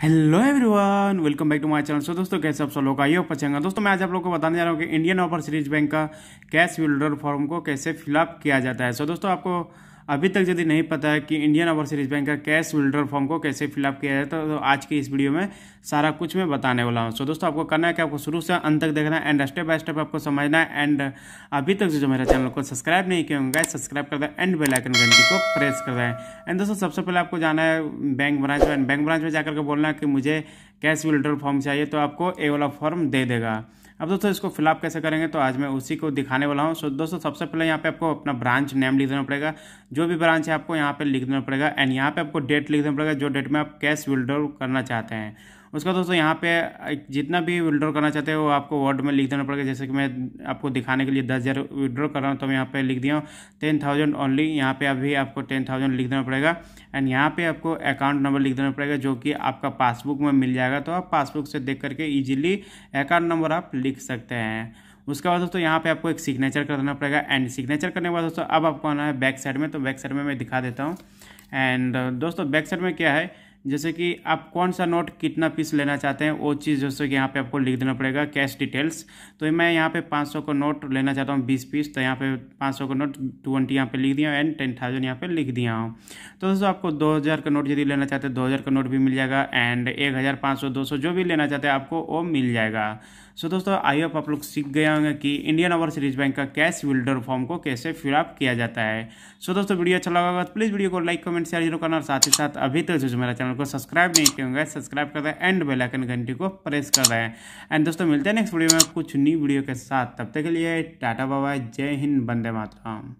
hello everyone welcome back to my channel so दोस्तों कैसे आप सब लोग आइए ऊपर पचेंगे दोस्तों मैं आज आप लोग को बताने जा रहा हूँ कि इंडियन ओवरसीज बैंक का कैश विल्डर फॉर्म को कैसे फिलअप किया जाता है सो so, दोस्तों आपको अभी तक यदि नहीं पता है कि इंडियन ओवरसीज बैंक का कैश विल्ड्रल फॉर्म को कैसे फिलअप किया जाता तो, है तो आज की इस वीडियो में सारा कुछ मैं बताने वाला हूँ सो so, दोस्तों आपको करना है कि आपको शुरू से अंत तक देखना है एंड स्टेप बाय स्टेप आपको समझना है एंड अभी तक जो मेरा चैनल को सब्सक्राइब नहीं किया होंगे सब्सक्राइब कर दें एंड बेलाइकन घंटी को प्रेस कर दें एंड दोस्तों सबसे पहले आपको जाना है बैंक ब्रांच में एंड बैंक ब्रांच में जाकर के बोलना है कि मुझे कैश विल्ड्रल फॉर्म चाहिए तो आपको ए वाला फॉर्म दे देगा अब दोस्तों इसको फिलअप कैसे करेंगे तो आज मैं उसी को दिखाने वाला हूँ सो दोस्तों सबसे पहले यहाँ पे आपको अपना ब्रांच नेम लिख देना पड़ेगा जो भी ब्रांच है आपको यहाँ पे लिख देना पड़ेगा एंड यहाँ पे आपको डेट लिख देना पड़ेगा जो डेट में आप कैश विड्रॉल करना चाहते हैं उसका दोस्तों यहाँ पे जितना भी विड्रॉ करना चाहते हो वो आपको वर्ड में लिख देना पड़ेगा जैसे कि मैं आपको दिखाने के लिए दस हज़ार विड्रॉ कर रहा हूँ तो मैं यहाँ पे लिख दिया हूँ टेन थाउजेंड ओनली यहाँ पे अभी आपको टेन थाउजेंड लिख देना पड़ेगा एंड यहाँ पे आपको अकाउंट नंबर लिख देना पड़ेगा जो कि आपका पासबुक में मिल जाएगा तो आप पासबुक से देख करके ईजिली अकाउंट नंबर आप लिख सकते हैं उसके बाद दोस्तों यहाँ पे आपको एक सिग्नेचर कर देना पड़ेगा एंड सिग्नेचर करने के बाद दोस्तों अब आपको आना है बैक साइड में तो बैक साइड में मैं दिखा देता हूँ एंड दोस्तों बैक साइड में क्या है जैसे कि आप कौन सा नोट कितना पीस लेना चाहते हैं वो चीज़ जैसे कि यहाँ पे आपको लिख देना पड़ेगा कैश डिटेल्स तो मैं यहाँ पे 500 का नोट लेना चाहता हूँ 20 पीस तो यहाँ पे 500 का नोट 20 यहाँ पे लिख दिया एंड टेन थाउजेंड यहाँ पे लिख दिया हूँ तो दोस्तों आपको 2000 का नोट यदि लेना चाहते हैं दो का नोट भी मिल जाएगा एंड एक हज़ार जो भी लेना चाहते हैं आपको वो मिल जाएगा सो दोस्तों आई होप आप लोग सीख गए होंगे कि इंडियन ओवरसीज बैंक का कैश विल्डर फॉर्म को कैसे फिलअप किया जाता है सो दोस्तों वीडियो अच्छा लगा तो प्लीज़ वीडियो को लाइक कमेंट शेयर जरूर करना और साथ ही साथ अभी तक जो मेरा चैनल चैनल को सब्सक्राइब नहीं किए होंगे सब्सक्राइब कर दें एंड बेलाइकन घंटी को प्रेस कर दें एंड दोस्तों मिलते हैं नेक्स्ट वीडियो में कुछ न्यू वीडियो के साथ तब तक के लिए टाटा बाबा जय हिंद बंदे मातराम